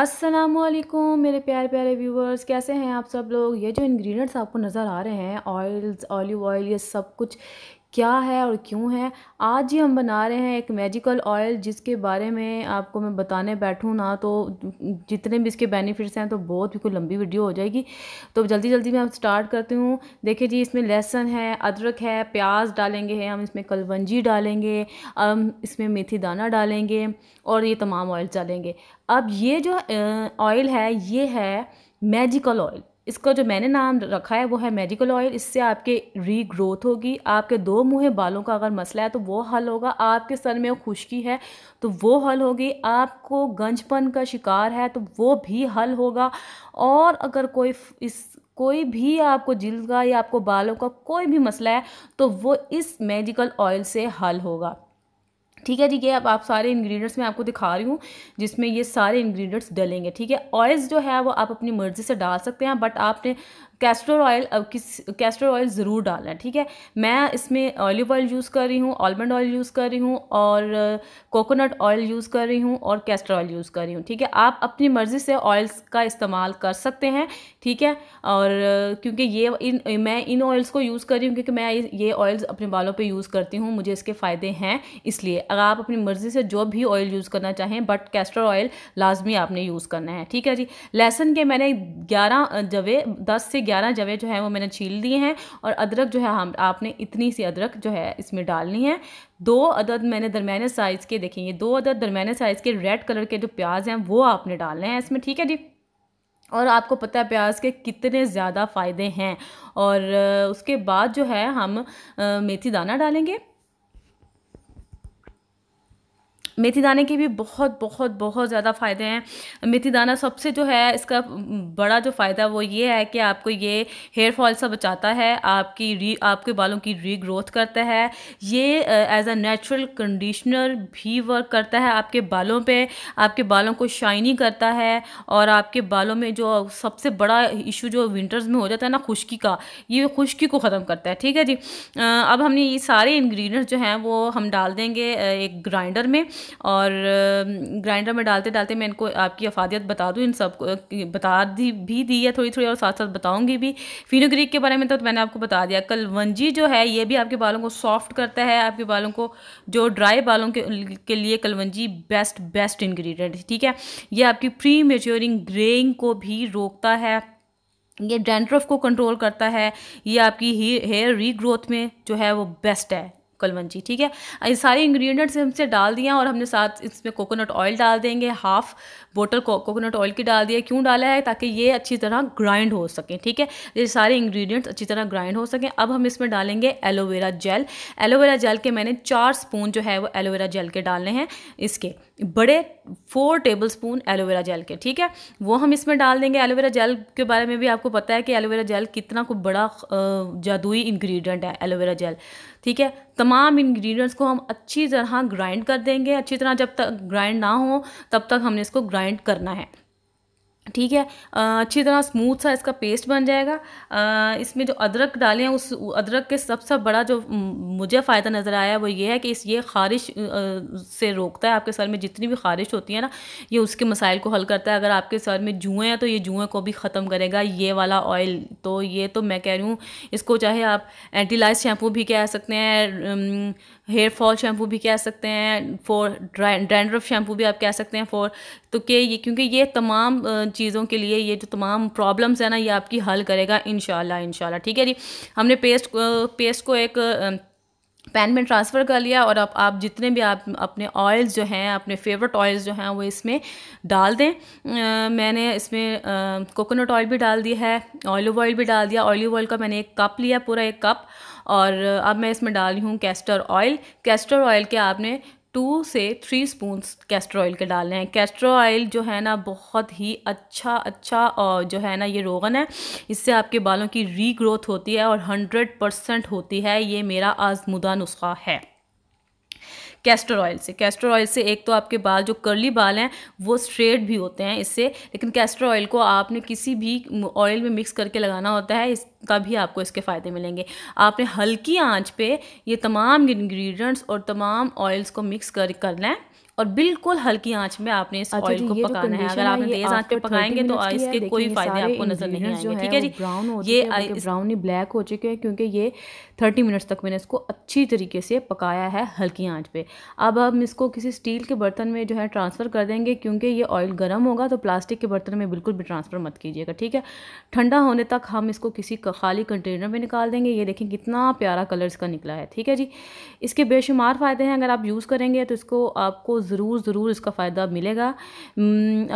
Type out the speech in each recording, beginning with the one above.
असलकुम मेरे प्यारे प्यारे व्यूवर्स कैसे हैं आप सब लोग ये जो इंग्रेडिएंट्स आपको नज़र आ रहे हैं ऑयल्स ऑलिव ऑयल ये सब कुछ क्या है और क्यों है आज ही हम बना रहे हैं एक मैजिकल ऑयल जिसके बारे में आपको मैं बताने बैठूँ ना तो जितने भी इसके बेनिफिट्स हैं तो बहुत बिल्कुल लंबी वीडियो हो जाएगी तो जल्दी जल्दी मैं स्टार्ट करती हूँ देखिए जी इसमें लहसन है अदरक है प्याज डालेंगे हम इसमें कलवंजी डालेंगे इसमें मेथी दाना डालेंगे और ये तमाम ऑयल डालेंगे अब ये जो ऑयल है ये है मैजिकल ऑयल इसका जो मैंने नाम रखा है वो है मेडिकल ऑयल इससे आपके रीग्रोथ होगी आपके दो मुँह बालों का अगर मसला है तो वो हल होगा आपके सर में खुश्की है तो वो हल होगी आपको गंजपन का शिकार है तो वो भी हल होगा और अगर कोई इस कोई भी आपको जिल्द का या आपको बालों का कोई भी मसला है तो वो इस मेडिकल ऑयल से हल होगा ठीक है ठीक है अब आप सारे इंग्रेडिएंट्स मैं आपको दिखा रही हूँ जिसमें ये सारे इंग्रेडिएंट्स डलेंगे ठीक है ऑयल्स जो है वो आप अपनी मर्ज़ी से डाल सकते हैं बट आपने कैस्टर ऑयल अब किस कैस्टर ऑयल ज़रूर डालना ठीक है मैं इसमें ऑलिव ऑयल यूज़ कर रही हूँ आलमंड ऑयल यूज़ कर रही हूँ और कोकोनट ऑयल यूज़ कर रही हूँ और कैस्टर ऑयल यूज़ कर रही हूँ ठीक है आप अपनी मर्ज़ी से ऑयल्स का इस्तेमाल कर सकते हैं ठीक है और uh, क्योंकि ये इन मैं इन ऑयल्स को यूज़ कर रही हूँ क्योंकि मैं ये ऑयल्स अपने बालों पर यूज़ करती हूँ मुझे इसके फ़ायदे हैं इसलिए अगर आप अपनी मर्ज़ी से जो भी ऑयल यूज़ करना चाहें बट कैस्टर ऑयल लाजमी आपने यूज़ करना है ठीक है जी लहसन के मैंने ग्यारह जवे दस से ग्यारह जवे जो है वो मैंने छील दिए हैं और अदरक जो है हम आपने इतनी सी अदरक जो है इसमें डालनी है दो अदद मैंने दरमियाने साइज़ के देखें ये दो अदद दरमियाने साइज़ के रेड कलर के जो प्याज हैं वो आपने डालने हैं इसमें ठीक है जी और आपको पता है प्याज के कितने ज़्यादा फ़ायदे हैं और उसके बाद जो है हम मेथी दाना डालेंगे मेथी दाने के भी बहुत बहुत बहुत ज़्यादा फ़ायदे हैं मेथी दाना सबसे जो है इसका बड़ा जो फ़ायदा वो ये है कि आपको ये हेयर फॉल सा बचाता है आपकी री आपके बालों की री ग्रोथ करता है ये एज अ नेचुरल कंडीशनर भी वर्क करता है आपके बालों पे आपके बालों को शाइनी करता है और आपके बालों में जो सबसे बड़ा इशू जो विंटर्स में हो जाता है ना खुश्की का ये खुश्की को ख़त्म करता है ठीक है जी अब हमने ये सारे इन्ग्रीडियंट्स जो हैं वो हम डाल देंगे एक ग्राइंडर में और ग्राइंडर में डालते डालते मैं इनको आपकी अफादियत बता दूँ इन सब बता दी भी दी है थोड़ी थोड़ी और साथ साथ बताऊँगी भी फिनोग्रीक के बारे में तो मैंने आपको बता दिया कलवंजी जो है ये भी आपके बालों को सॉफ्ट करता है आपके बालों को जो ड्राई बालों के, के लिए कलवंजी बेस्ट बेस्ट इन्ग्रीडियंट ठीक है ये आपकी प्री मेच्योरिंग ग्रेइंग को भी रोकता है ये डेंड्रफ को कंट्रोल करता है ये आपकी हेयर रीग्रोथ में जो है वो बेस्ट है कलवंजी ठीक है ये सारे इंग्रेडिएंट्स हमसे डाल दिया और हमने साथ इसमें कोकोनट ऑयल डाल देंगे हाफ बोटल को, कोकोनट ऑयल की डाल दिया क्यों डाला है ताकि ये अच्छी तरह ग्राइंड हो सकें ठीक है ये सारे इंग्रेडिएंट्स अच्छी तरह ग्राइंड हो सकें अब हम इसमें डालेंगे एलोवेरा जेल एलोवेरा जेल के मैंने चार स्पून जो है वो एलोवेरा जेल के डालने हैं इसके बड़े four tablespoon aloe vera gel के ठीक है वो हम इसमें डाल देंगे एलोवेरा जेल के बारे में भी आपको पता है कि एलोवेरा जेल कितना को बड़ा जादुई इंग्रेडिएंट है एलोवेरा जेल ठीक है तमाम तमाम इंग्रेडिएंट्स को हम अच्छी तरह ग्राइंड कर देंगे अच्छी तरह जब तक ग्राइंड ना हो तब तक हमने इसको ग्राइंड करना है ठीक है अच्छी तरह स्मूथ सा इसका पेस्ट बन जाएगा इसमें जो अदरक डालें उस अदरक के सबसे बड़ा जो मुझे फ़ायदा नज़र आया वो ये है कि इस ये ख़ारिश से रोकता है आपके सर में जितनी भी ख़ारिश होती है ना ये उसके मसाइल को हल करता है अगर आपके सर में जुएँ हैं तो ये जुएँ को भी ख़त्म करेगा ये वाला ऑयल तो ये तो मैं कह रही हूँ इसको चाहे आप एंटीलाइज शैम्पू भी कह सकते हैं हेयर फॉल शैम्पू भी कह सकते हैं फॉर ड्रैंड्रफ शैम्पू भी आप कह सकते हैं फॉर तो के ये क्योंकि ये तमाम चीज़ों के लिए ये जो तमाम प्रॉब्लम्स हैं ना ये आपकी हल करेगा इन शाला ठीक है जी हमने पेस्ट पेस्ट को एक पैन में ट्रांसफ़र कर लिया और अब आप जितने भी आप अपने ऑयल्स जो हैं अपने फेवरेट ऑयल्स जो हैं वो इसमें डाल दें आ, मैंने इसमें कोकोनट ऑयल भी डाल दिया है ऑलिव ऑयल भी डाल दिया ऑलिव ऑयल का मैंने एक कप लिया पूरा एक कप और अब मैं इसमें डाल रही हूँ कैस्टर ऑयल कैस्टर ऑयल के आपने टू से थ्री स्पून कैस्टर ऑयल के डालने हैं कैस्टर ऑयल जो है ना बहुत ही अच्छा अच्छा और जो है ना ये रोगन है इससे आपके बालों की रीग्रोथ होती है और हंड्रेड परसेंट होती है ये मेरा आजमुदा नुस्खा है कैस्टर ऑयल से कैस्टर ऑयल से एक तो आपके बाल जो कर्ली बाल हैं वो स्ट्रेट भी होते हैं इससे लेकिन कैस्टर ऑयल को आपने किसी भी ऑयल में मिक्स करके लगाना होता है इसका भी आपको इसके फ़ायदे मिलेंगे आपने हल्की आंच पे ये तमाम इन्ग्रीडियंट्स और तमाम ऑयल्स को मिक्स कर करना है और बिल्कुल हल्की आंच में आपने इस ऑयल अच्छा को तो पकाना है अगर आपने तेज आंच पे पकाएंगे तो इसके कोई फायदे आपको नजर नहीं आएंगे ठीक है जी ब्राउन हो ये ब्राउन ही ब्लैक हो चुके हैं क्योंकि ये थर्टी मिनट्स तक मैंने इसको अच्छी तरीके से पकाया है हल्की आंच पे अब हम इसको किसी स्टील के बर्तन में जो है ट्रांसफ़र कर देंगे क्योंकि ये ऑयल गर्म होगा तो प्लास्टिक के बर्तन में बिल्कुल भी ट्रांसफ़र मत कीजिएगा ठीक है ठंडा होने तक हम इसको किसी खाली कंटेनर में निकाल देंगे ये देखें कितना प्यारा कलर इसका निकला है ठीक है जी इसके बेशुमार फ़ायदे हैं अगर आप यूज़ करेंगे तो इसको आपको ज़रूर ज़रूर इसका फ़ायदा मिलेगा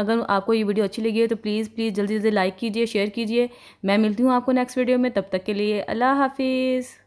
अगर आपको ये वीडियो अच्छी लगी है तो प्लीज़ प्लीज़ जल्दी जल्दी लाइक कीजिए शेयर कीजिए मैं मिलती हूँ आपको नेक्स्ट वीडियो में तब तक के लिए अल्लाह हाफिज़